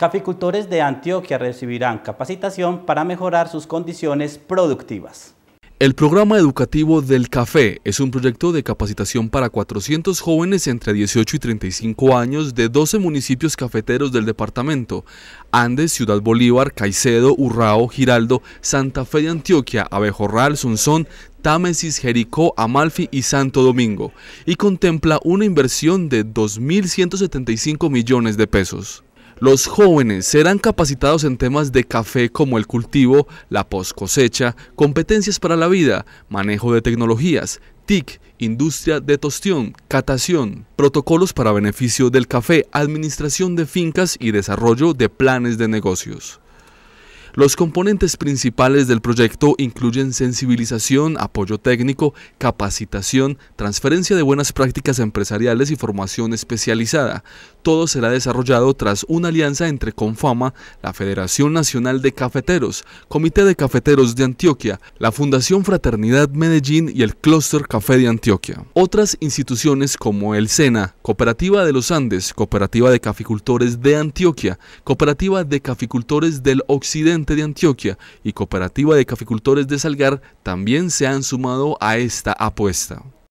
Caficultores de Antioquia recibirán capacitación para mejorar sus condiciones productivas. El programa educativo del café es un proyecto de capacitación para 400 jóvenes entre 18 y 35 años de 12 municipios cafeteros del departamento, Andes, Ciudad Bolívar, Caicedo, Urrao, Giraldo, Santa Fe de Antioquia, Abejorral, Sonsón, Támesis, Jericó, Amalfi y Santo Domingo, y contempla una inversión de 2.175 millones de pesos. Los jóvenes serán capacitados en temas de café como el cultivo, la poscosecha, competencias para la vida, manejo de tecnologías, TIC, industria de tostión, catación, protocolos para beneficio del café, administración de fincas y desarrollo de planes de negocios. Los componentes principales del proyecto incluyen sensibilización, apoyo técnico, capacitación, transferencia de buenas prácticas empresariales y formación especializada, todo será desarrollado tras una alianza entre Confama, la Federación Nacional de Cafeteros, Comité de Cafeteros de Antioquia, la Fundación Fraternidad Medellín y el Clúster Café de Antioquia. Otras instituciones como el SENA, Cooperativa de los Andes, Cooperativa de Caficultores de Antioquia, Cooperativa de Caficultores del Occidente de Antioquia y Cooperativa de Caficultores de Salgar también se han sumado a esta apuesta.